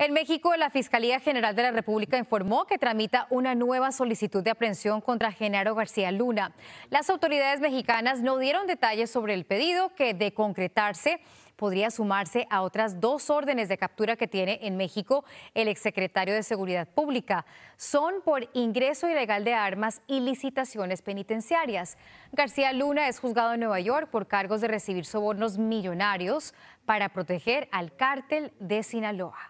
En México, la Fiscalía General de la República informó que tramita una nueva solicitud de aprehensión contra Genaro García Luna. Las autoridades mexicanas no dieron detalles sobre el pedido que, de concretarse, podría sumarse a otras dos órdenes de captura que tiene en México el exsecretario de Seguridad Pública. Son por ingreso ilegal de armas y licitaciones penitenciarias. García Luna es juzgado en Nueva York por cargos de recibir sobornos millonarios para proteger al cártel de Sinaloa.